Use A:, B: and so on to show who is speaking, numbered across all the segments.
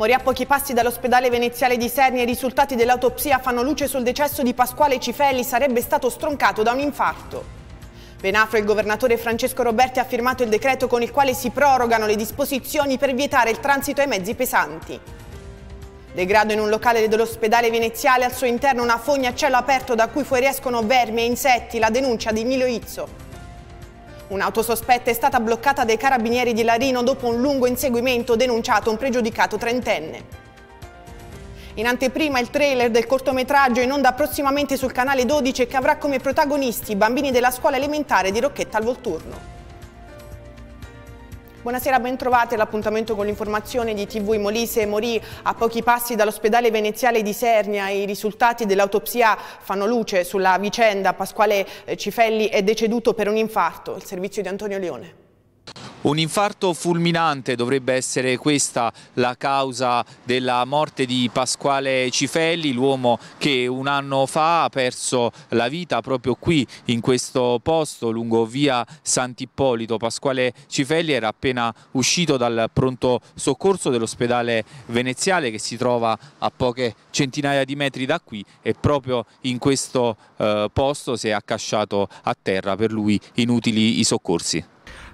A: Morì a pochi passi dall'ospedale veneziale di Serni e i risultati dell'autopsia fanno luce sul decesso di Pasquale Cifelli, sarebbe stato stroncato da un infarto. Venafro e il governatore Francesco Roberti ha firmato il decreto con il quale si prorogano le disposizioni per vietare il transito ai mezzi pesanti. Degrado in un locale dell'ospedale veneziale, al suo interno una fogna a cielo aperto da cui fuoriescono vermi e insetti, la denuncia di Milo Izzo. Un'auto sospetta è stata bloccata dai carabinieri di Larino dopo un lungo inseguimento denunciato un pregiudicato trentenne. In anteprima il trailer del cortometraggio in onda prossimamente sul canale 12 che avrà come protagonisti i bambini della scuola elementare di Rocchetta al Volturno. Buonasera, bentrovate all'appuntamento con l'informazione di TV Molise morì a pochi passi dall'ospedale veneziale di Sernia. I risultati dell'autopsia fanno luce sulla vicenda. Pasquale eh, Cifelli è deceduto per un infarto. Il servizio di Antonio Leone.
B: Un infarto fulminante dovrebbe essere questa la causa della morte di Pasquale Cifelli, l'uomo che un anno fa ha perso la vita proprio qui in questo posto lungo via Sant'Ippolito. Pasquale Cifelli era appena uscito dal pronto soccorso dell'ospedale veneziale che si trova a poche centinaia di metri da qui e proprio in questo eh, posto si è accasciato a terra per lui inutili i soccorsi.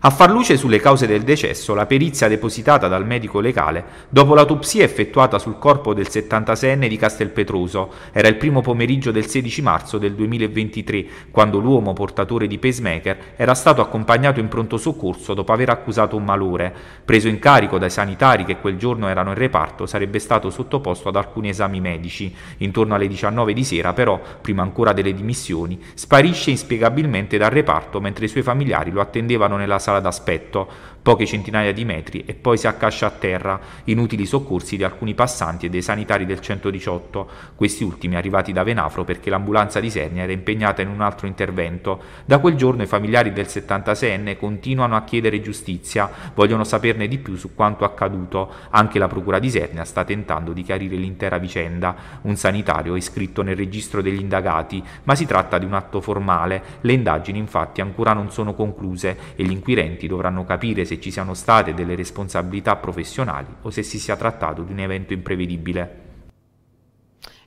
B: A far luce sulle cause del decesso la perizia depositata dal medico legale dopo l'autopsia effettuata sul corpo del 76enne di Castelpetroso. Era il primo pomeriggio del 16 marzo del 2023, quando l'uomo portatore di pacemaker era stato accompagnato in pronto soccorso dopo aver accusato un malore. Preso in carico dai sanitari che quel giorno erano in reparto, sarebbe stato sottoposto ad alcuni esami medici. Intorno alle 19 di sera, però, prima ancora delle dimissioni, sparisce inspiegabilmente dal reparto mentre i suoi familiari lo attendevano nella sala d'aspetto poche centinaia di metri e poi si accascia a terra, inutili soccorsi di alcuni passanti e dei sanitari del 118, questi ultimi arrivati da Venafro perché l'ambulanza di Sernia era impegnata in un altro intervento. Da quel giorno i familiari del 76enne continuano a chiedere giustizia, vogliono saperne di più su quanto accaduto. Anche la procura di Sernia sta tentando di chiarire l'intera vicenda. Un sanitario è iscritto nel registro degli indagati, ma si tratta di un atto formale. Le indagini infatti ancora non sono concluse e gli inquirenti dovranno capire se se ci siano state delle responsabilità professionali o se si sia trattato di un evento imprevedibile.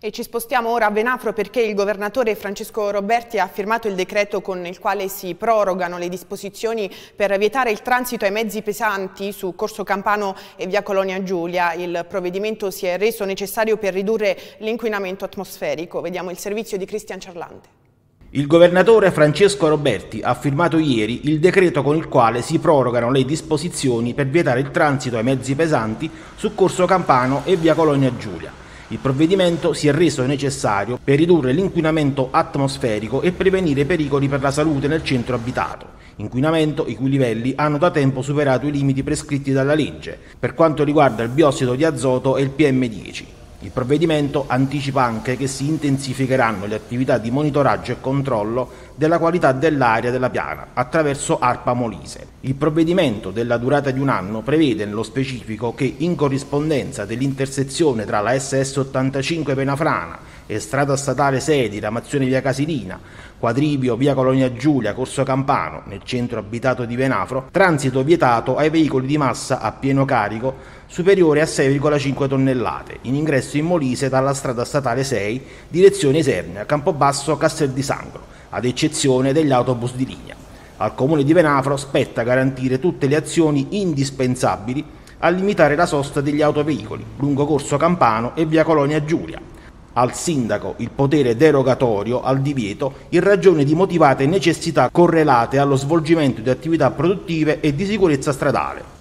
A: E ci spostiamo ora a Venafro perché il governatore Francesco Roberti ha firmato il decreto con il quale si prorogano le disposizioni per vietare il transito ai mezzi pesanti su Corso Campano e via Colonia Giulia. Il provvedimento si è reso necessario per ridurre l'inquinamento atmosferico. Vediamo il servizio di Cristian Cerlante.
C: Il governatore Francesco Roberti ha firmato ieri il decreto con il quale si prorogano le disposizioni per vietare il transito ai mezzi pesanti su Corso Campano e via Colonia Giulia. Il provvedimento si è reso necessario per ridurre l'inquinamento atmosferico e prevenire pericoli per la salute nel centro abitato, inquinamento i cui livelli hanno da tempo superato i limiti prescritti dalla legge per quanto riguarda il biossido di azoto e il PM10. Il provvedimento anticipa anche che si intensificheranno le attività di monitoraggio e controllo della qualità dell'aria della piana attraverso ARPA Molise. Il provvedimento della durata di un anno prevede nello specifico che in corrispondenza dell'intersezione tra la SS85 Penafrana e strada statale 6 di Ramazione via Casilina Quadribio, via Colonia Giulia, Corso Campano, nel centro abitato di Venafro, transito vietato ai veicoli di massa a pieno carico superiore a 6,5 tonnellate, in ingresso in Molise dalla strada statale 6, direzione Esernia, Campobasso, Castel di Sangro, ad eccezione degli autobus di linea. Al comune di Venafro spetta garantire tutte le azioni indispensabili a limitare la sosta degli autoveicoli lungo Corso Campano e via Colonia Giulia al sindaco il potere derogatorio al divieto in ragione di motivate necessità correlate allo svolgimento di attività produttive e di sicurezza stradale.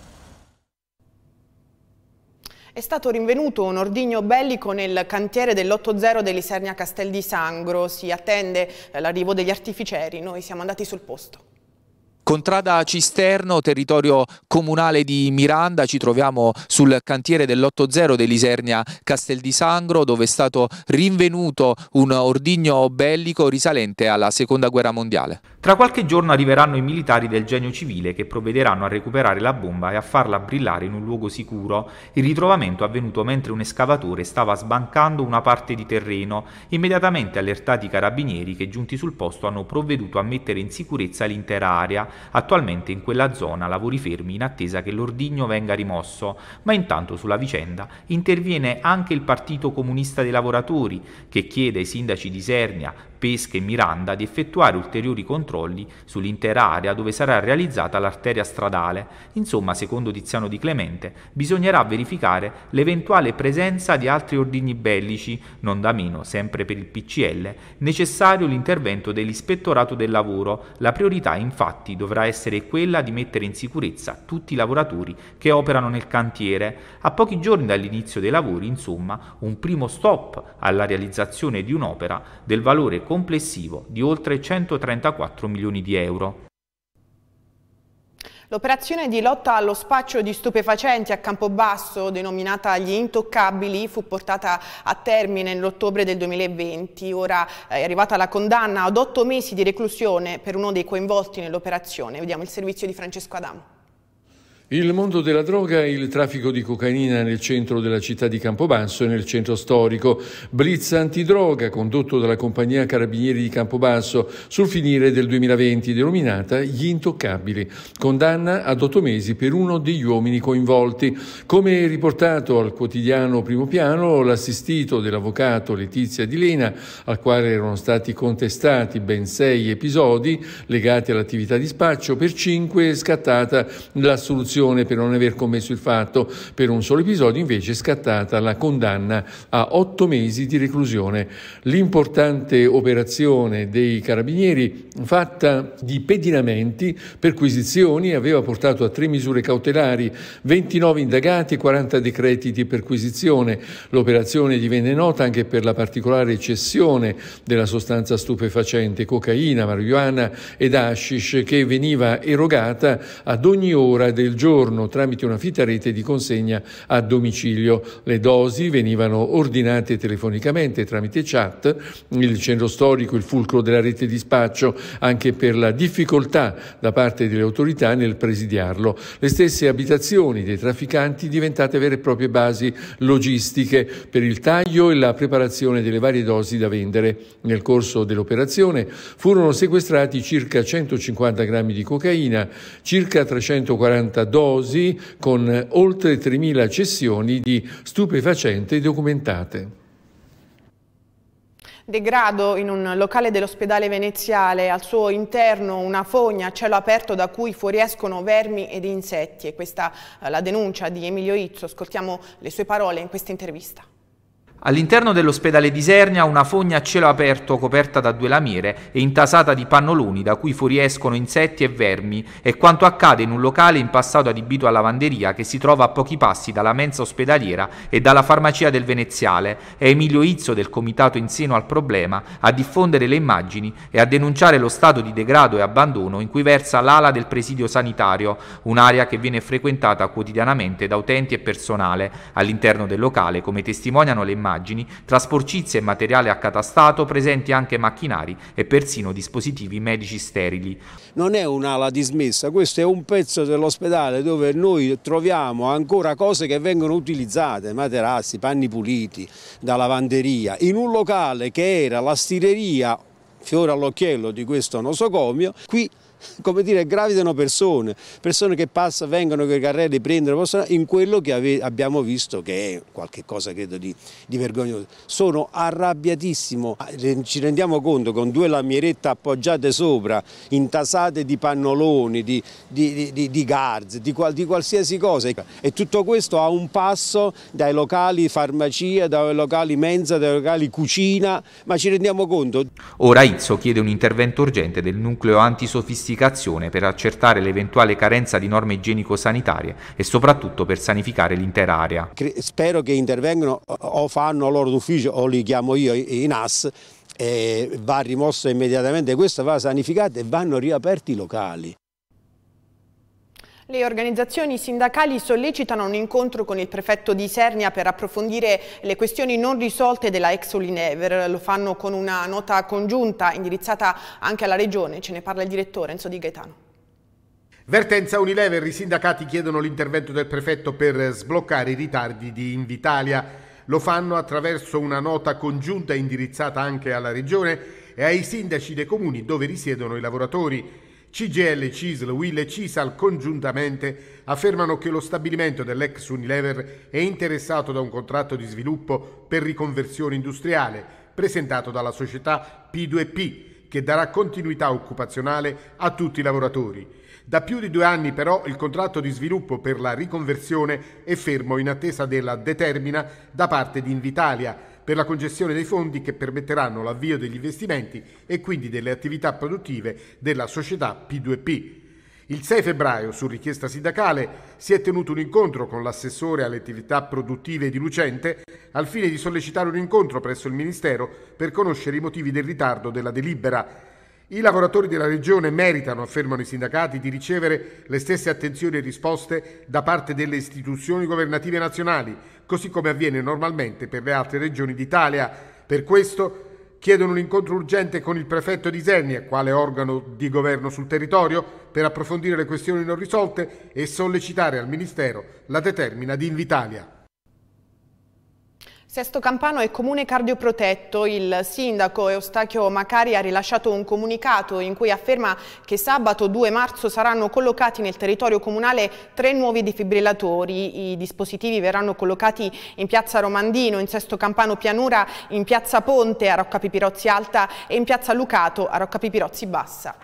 A: È stato rinvenuto un ordigno bellico nel cantiere dell'80 dell'Isernia Castel di Sangro. Si attende eh, l'arrivo degli artificieri. Noi siamo andati sul posto.
B: Contrada Cisterno, territorio comunale di Miranda, ci troviamo sul cantiere dell'8.0 dell'Isernia Castel di Sangro dove è stato rinvenuto un ordigno bellico risalente alla seconda guerra mondiale. Tra qualche giorno arriveranno i militari del genio civile che provvederanno a recuperare la bomba e a farla brillare in un luogo sicuro. Il ritrovamento è avvenuto mentre un escavatore stava sbancando una parte di terreno. Immediatamente allertati i carabinieri che giunti sul posto hanno provveduto a mettere in sicurezza l'intera area. Attualmente in quella zona lavori fermi in attesa che l'ordigno venga rimosso, ma intanto sulla vicenda interviene anche il Partito Comunista dei Lavoratori che chiede ai sindaci di Sernia, Pesca e Miranda di effettuare ulteriori controlli sull'intera area dove sarà realizzata l'arteria stradale. Insomma, secondo Tiziano Di Clemente, bisognerà verificare l'eventuale presenza di altri ordini bellici, non da meno, sempre per il PCL, necessario l'intervento dell'Ispettorato del Lavoro. La priorità infatti dovrà essere quella di mettere in sicurezza tutti i lavoratori che operano nel cantiere. A pochi giorni dall'inizio dei lavori, insomma, un primo stop alla realizzazione di un'opera del valore complessivo di oltre 134 milioni di euro.
A: L'operazione di lotta allo spaccio di stupefacenti a Campobasso, denominata Gli Intoccabili, fu portata a termine nell'ottobre del 2020. Ora eh, è arrivata la condanna ad otto mesi di reclusione per uno dei coinvolti nell'operazione. Vediamo il servizio di Francesco Adamo.
D: Il mondo della droga e il traffico di cocaina nel centro della città di Campobasso e nel centro storico. Blitz antidroga condotto dalla compagnia Carabinieri di Campobasso sul finire del 2020, denominata Gli Intoccabili. Condanna ad otto mesi per uno degli uomini coinvolti. Come riportato al quotidiano Primo Piano, l'assistito dell'avvocato Letizia Di Lena, al quale erano stati contestati ben sei episodi legati all'attività di spaccio, per cinque è scattata la soluzione diminuzione per non aver commesso il fatto. Per un solo episodio invece è scattata la condanna a otto mesi di reclusione. L'importante operazione dei carabinieri fatta di pedinamenti, perquisizioni, aveva portato a tre misure cautelari, 29 indagati e 40 decreti di perquisizione. L'operazione divenne nota anche per la particolare cessione della sostanza stupefacente, cocaina, marijuana ed hashish che veniva erogata ad ogni ora del giorno giorno tramite una fitta rete di consegna a domicilio. Le dosi venivano ordinate telefonicamente tramite chat. Il centro storico, il fulcro della rete di spaccio, anche per la difficoltà da parte delle autorità nel presidiarlo. Le stesse abitazioni dei trafficanti diventate vere e proprie basi logistiche per il taglio e la preparazione delle varie dosi da vendere. Nel corso dell'operazione furono sequestrati circa 150 grammi di cocaina, circa 340 dollari dosi con oltre 3.000 cessioni di stupefacenti documentate
A: degrado in un locale dell'ospedale veneziale, al suo interno una fogna a cielo aperto da cui fuoriescono vermi ed insetti e questa è eh, la denuncia di Emilio Izzo, ascoltiamo le sue parole in questa intervista.
B: All'interno dell'ospedale di Sernia una fogna a cielo aperto coperta da due lamiere e intasata di pannoloni da cui fuoriescono insetti e vermi è quanto accade in un locale in passato adibito a lavanderia che si trova a pochi passi dalla mensa ospedaliera e dalla farmacia del Veneziale. È Emilio Izzo del comitato in seno al problema a diffondere le immagini e a denunciare lo stato di degrado e abbandono in cui versa l'ala del presidio sanitario, un'area che viene frequentata quotidianamente da utenti e personale. All'interno del locale, come testimoniano le immagini, immagini, tra sporcizie e materiale accatastato presenti anche macchinari e persino dispositivi medici sterili.
E: Non è un'ala dismessa, questo è un pezzo dell'ospedale dove noi troviamo ancora cose che vengono utilizzate, materassi, panni puliti, da lavanderia, in un locale che era la stireria fiore all'occhiello di questo nosocomio, qui come dire, gravitano persone, persone che passano, vengono con i carrelli, prendono, possono, in quello che abbiamo visto che è qualcosa credo di, di vergognoso. Sono arrabbiatissimo, ah, ci rendiamo conto con due lamierette appoggiate sopra, intasate di pannoloni, di, di, di, di garze, di, qual, di qualsiasi cosa e tutto questo a un passo dai locali farmacia, dai locali mensa, dai locali cucina, ma ci rendiamo conto.
B: Ora Izzo chiede un intervento urgente del nucleo antisofisticato investigazione per accertare l'eventuale carenza di norme igienico-sanitarie e soprattutto per sanificare l'intera area.
E: Spero che intervengano o fanno loro d'ufficio o li chiamo io i NAS va rimosso immediatamente questo, va sanificato e vanno riaperti i locali.
A: Le organizzazioni sindacali sollecitano un incontro con il prefetto di Sernia per approfondire le questioni non risolte della ex Ulinever. Lo fanno con una nota congiunta indirizzata anche alla regione. Ce ne parla il direttore Enzo Di Gaetano.
F: Vertenza Unilever, i sindacati chiedono l'intervento del prefetto per sbloccare i ritardi di Invitalia. Lo fanno attraverso una nota congiunta indirizzata anche alla regione e ai sindaci dei comuni dove risiedono i lavoratori. CGL, CISL, WIL e CISAL congiuntamente affermano che lo stabilimento dell'ex Unilever è interessato da un contratto di sviluppo per riconversione industriale presentato dalla società P2P che darà continuità occupazionale a tutti i lavoratori. Da più di due anni però il contratto di sviluppo per la riconversione è fermo in attesa della determina da parte di Invitalia per la congestione dei fondi che permetteranno l'avvio degli investimenti e quindi delle attività produttive della società P2P. Il 6 febbraio, su richiesta sindacale, si è tenuto un incontro con l'assessore alle attività produttive di Lucente al fine di sollecitare un incontro presso il Ministero per conoscere i motivi del ritardo della delibera. I lavoratori della Regione meritano, affermano i sindacati, di ricevere le stesse attenzioni e risposte da parte delle istituzioni governative nazionali, così come avviene normalmente per le altre regioni d'Italia. Per questo chiedono un incontro urgente con il prefetto di Isernia, quale organo di governo sul territorio, per approfondire le questioni non risolte e sollecitare al Ministero la determina di Invitalia.
A: Sesto Campano è comune cardioprotetto. Il sindaco Eustachio Macari ha rilasciato un comunicato in cui afferma che sabato 2 marzo saranno collocati nel territorio comunale tre nuovi defibrillatori. I dispositivi verranno collocati in piazza Romandino, in Sesto Campano Pianura, in piazza Ponte a Rocca Pipirozzi Alta e in piazza Lucato a Rocca Pipirozzi Bassa.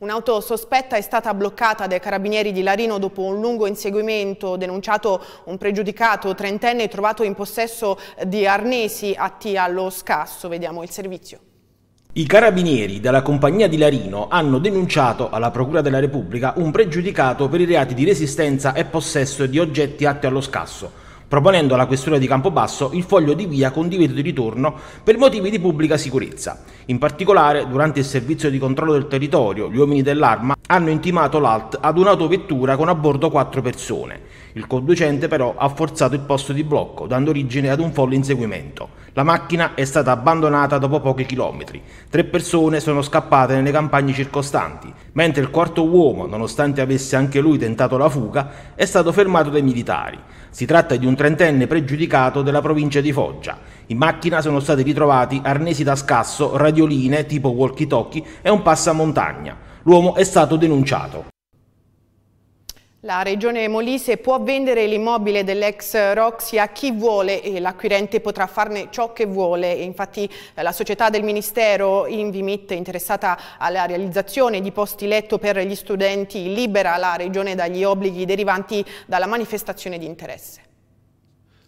A: Un'auto sospetta è stata bloccata dai carabinieri di Larino dopo un lungo inseguimento denunciato un pregiudicato trentenne trovato in possesso di arnesi atti allo scasso. Vediamo il servizio.
C: I carabinieri della compagnia di Larino hanno denunciato alla Procura della Repubblica un pregiudicato per i reati di resistenza e possesso di oggetti atti allo scasso proponendo alla questura di Campobasso il foglio di via con divieto di ritorno per motivi di pubblica sicurezza. In particolare, durante il servizio di controllo del territorio, gli uomini dell'arma hanno intimato l'ALT ad un'autovettura con a bordo quattro persone. Il conducente però ha forzato il posto di blocco, dando origine ad un folle inseguimento. La macchina è stata abbandonata dopo pochi chilometri. Tre persone sono scappate nelle campagne circostanti, mentre il quarto uomo, nonostante avesse anche lui tentato la fuga, è stato fermato dai militari. Si tratta di un trentenne pregiudicato della provincia di Foggia. In macchina sono stati ritrovati arnesi da scasso, radioline tipo walkie-talkie e un passamontagna. L'uomo è stato denunciato.
A: La regione Molise può vendere l'immobile dell'ex Roxy a chi vuole e l'acquirente potrà farne ciò che vuole. Infatti eh, la società del Ministero Invimit interessata alla realizzazione di posti letto per gli studenti libera la regione dagli obblighi derivanti dalla manifestazione di interesse.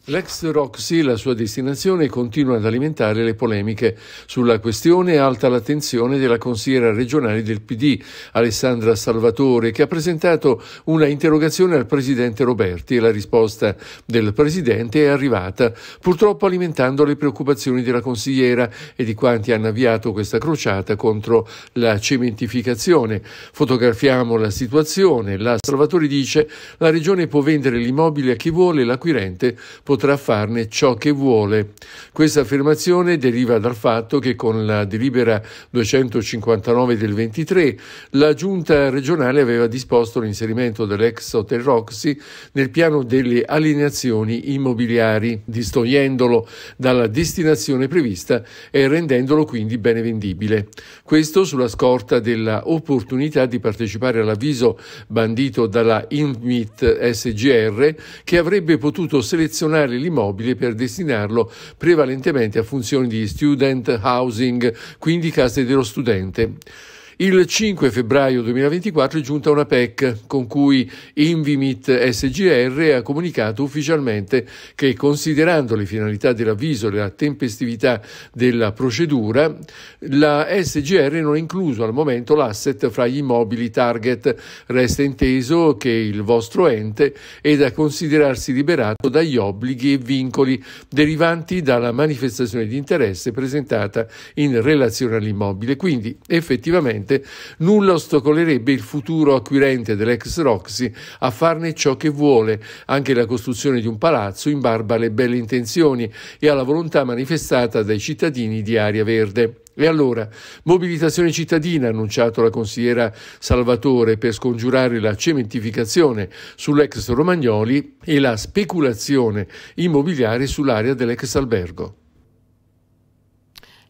D: L'ex Roxy, la sua destinazione, continua ad alimentare le polemiche. Sulla questione è alta l'attenzione della consigliera regionale del PD, Alessandra Salvatore, che ha presentato una interrogazione al presidente Roberti e la risposta del presidente è arrivata, purtroppo alimentando le preoccupazioni della consigliera e di quanti hanno avviato questa crociata contro la cementificazione. Fotografiamo la situazione. La Salvatore dice la regione può vendere l'immobile a chi vuole, l'acquirente può potrà farne ciò che vuole. Questa affermazione deriva dal fatto che con la delibera 259 del 23 la giunta regionale aveva disposto l'inserimento dell'ex Hotel Roxy nel piano delle alienazioni immobiliari, distogliendolo dalla destinazione prevista e rendendolo quindi bene vendibile. Questo sulla scorta della opportunità di partecipare all'avviso bandito dalla INMIT SGR che avrebbe potuto selezionare abbandonare l'immobile per destinarlo prevalentemente a funzioni di student housing, quindi case dello studente. Il 5 febbraio 2024 è giunta una PEC con cui Invimit SGR ha comunicato ufficialmente che considerando le finalità dell'avviso e la tempestività della procedura, la SGR non ha incluso al momento l'asset fra gli immobili target. Resta inteso che il vostro ente è da considerarsi liberato dagli obblighi e vincoli derivanti dalla manifestazione di interesse presentata in relazione all'immobile. Quindi effettivamente precedente, nulla ostacolerebbe il futuro acquirente dell'ex Roxy a farne ciò che vuole, anche la costruzione di un palazzo in barba alle belle intenzioni e alla volontà manifestata dai cittadini di Aria Verde. E allora, mobilitazione cittadina, ha annunciato la consigliera Salvatore per scongiurare la cementificazione sull'ex Romagnoli e la speculazione immobiliare sull'area dell'ex albergo.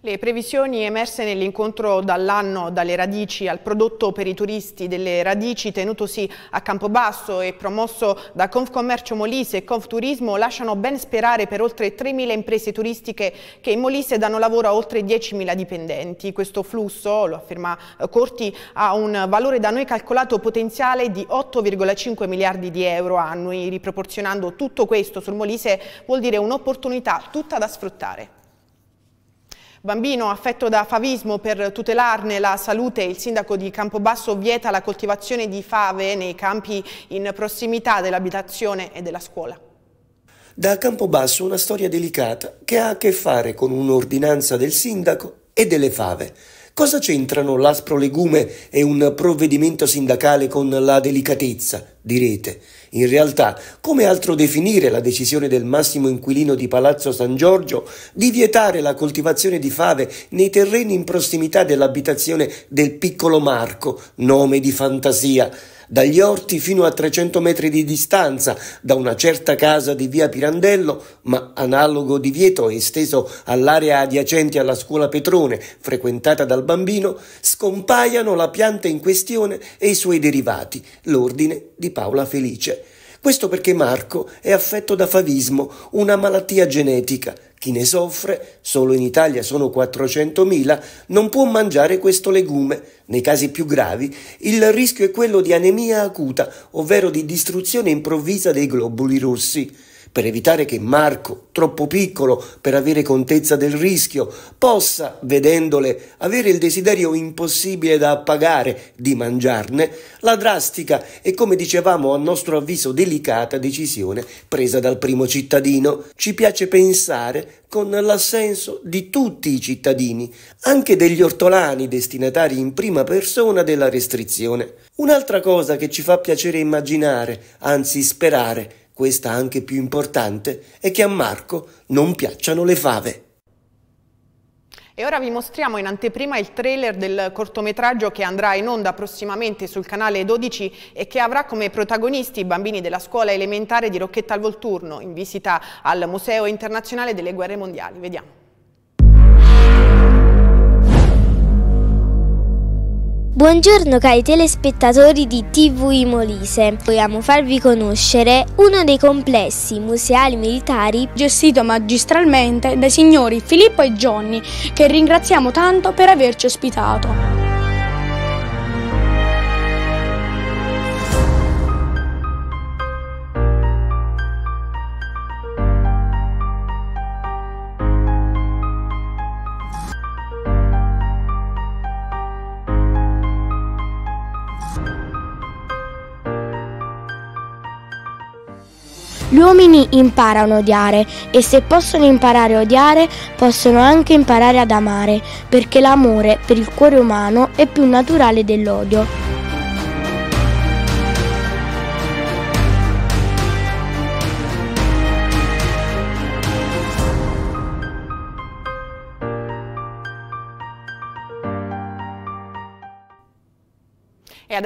A: Le previsioni emerse nell'incontro dall'anno dalle radici al prodotto per i turisti delle radici tenutosi a Campobasso e promosso da Confcommercio Molise e Confturismo lasciano ben sperare per oltre 3.000 imprese turistiche che in Molise danno lavoro a oltre 10.000 dipendenti. Questo flusso, lo afferma eh, Corti, ha un valore da noi calcolato potenziale di 8,5 miliardi di euro annui. Riproporzionando tutto questo sul Molise vuol dire un'opportunità tutta da sfruttare. Bambino affetto da favismo per tutelarne la salute, il sindaco di Campobasso vieta la coltivazione di fave nei campi in prossimità dell'abitazione e della scuola.
G: Da Campobasso una storia delicata che ha a che fare con un'ordinanza del sindaco e delle fave. Cosa c'entrano l'aspro legume e un provvedimento sindacale con la delicatezza, direte? In realtà, come altro definire la decisione del massimo inquilino di Palazzo San Giorgio di vietare la coltivazione di fave nei terreni in prossimità dell'abitazione del piccolo Marco, nome di fantasia, dagli orti fino a 300 metri di distanza da una certa casa di via Pirandello, ma analogo divieto esteso all'area adiacente alla scuola Petrone, frequentata dal bambino, scompaiano la pianta in questione e i suoi derivati, l'ordine di Paola Felice. Questo perché Marco è affetto da favismo, una malattia genetica chi ne soffre, solo in Italia sono 400.000, non può mangiare questo legume. Nei casi più gravi, il rischio è quello di anemia acuta, ovvero di distruzione improvvisa dei globuli rossi per evitare che Marco, troppo piccolo per avere contezza del rischio, possa, vedendole, avere il desiderio impossibile da appagare di mangiarne, la drastica e, come dicevamo, a nostro avviso delicata decisione presa dal primo cittadino. Ci piace pensare con l'assenso di tutti i cittadini, anche degli ortolani destinatari in prima persona della restrizione. Un'altra cosa che ci fa piacere immaginare, anzi sperare, questa anche più importante, è che a Marco non piacciono le fave.
A: E ora vi mostriamo in anteprima il trailer del cortometraggio che andrà in onda prossimamente sul canale 12 e che avrà come protagonisti i bambini della scuola elementare di Rocchetta al Volturno in visita al Museo Internazionale delle Guerre Mondiali. Vediamo.
C: Buongiorno cari telespettatori di TV Molise,
G: Vogliamo farvi conoscere uno dei complessi museali militari gestito magistralmente dai signori Filippo e Johnny, che ringraziamo tanto per averci ospitato. Gli uomini imparano a odiare e se possono imparare a odiare, possono anche imparare ad amare, perché l'amore per il cuore umano è più naturale dell'odio.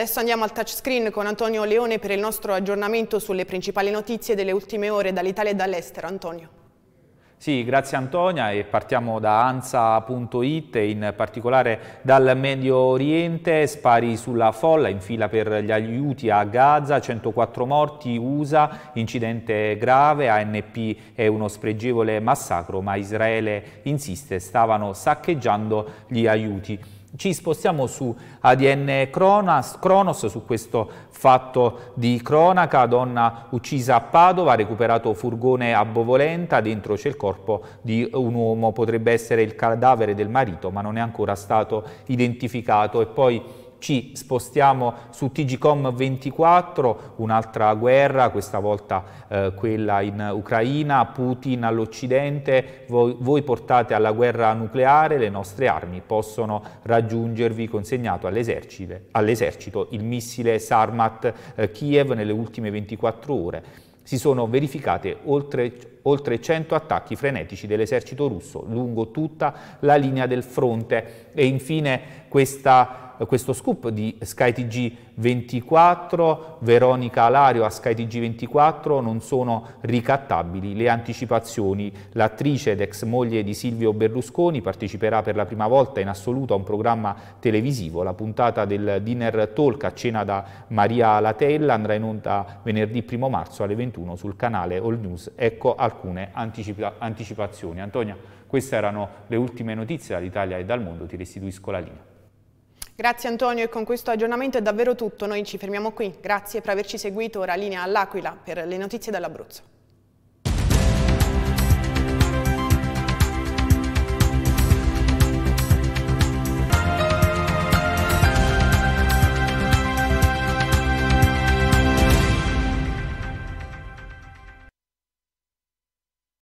A: adesso andiamo al touchscreen con Antonio Leone per il nostro aggiornamento sulle principali notizie delle ultime ore dall'Italia e dall'estero. Antonio.
B: Sì, grazie Antonia e partiamo da ansa.it e in particolare dal Medio Oriente, spari sulla folla in fila per gli aiuti a Gaza, 104 morti, USA, incidente grave, ANP è uno spregevole massacro ma Israele insiste, stavano saccheggiando gli aiuti. Ci spostiamo su ADN Cronas, Cronos, su questo fatto di cronaca, donna uccisa a Padova, recuperato furgone a Bovolenta, dentro c'è il corpo di un uomo, potrebbe essere il cadavere del marito ma non è ancora stato identificato e poi ci spostiamo su TGCOM 24, un'altra guerra, questa volta eh, quella in Ucraina, Putin all'Occidente, voi, voi, portate alla guerra nucleare, le nostre armi possono raggiungervi, consegnato all'esercito, all il missile Sarmat eh, Kiev nelle ultime 24 ore. Si sono verificate oltre oltre 100 attacchi frenetici dell'esercito russo lungo tutta la linea del fronte. E infine questa, questo scoop di skytg 24, Veronica Alario a skytg 24, non sono ricattabili le anticipazioni. L'attrice ed ex moglie di Silvio Berlusconi parteciperà per la prima volta in assoluto a un programma televisivo. La puntata del Dinner Talk a cena da Maria Latella andrà in onda venerdì 1 marzo alle 21 sul canale All News. Ecco al alcune anticipa anticipazioni. Antonia, queste erano le ultime notizie dall'Italia e dal mondo, ti restituisco la linea.
A: Grazie Antonio e con questo aggiornamento è davvero tutto, noi ci fermiamo qui, grazie per averci seguito, ora linea all'Aquila per le notizie dall'Abruzzo.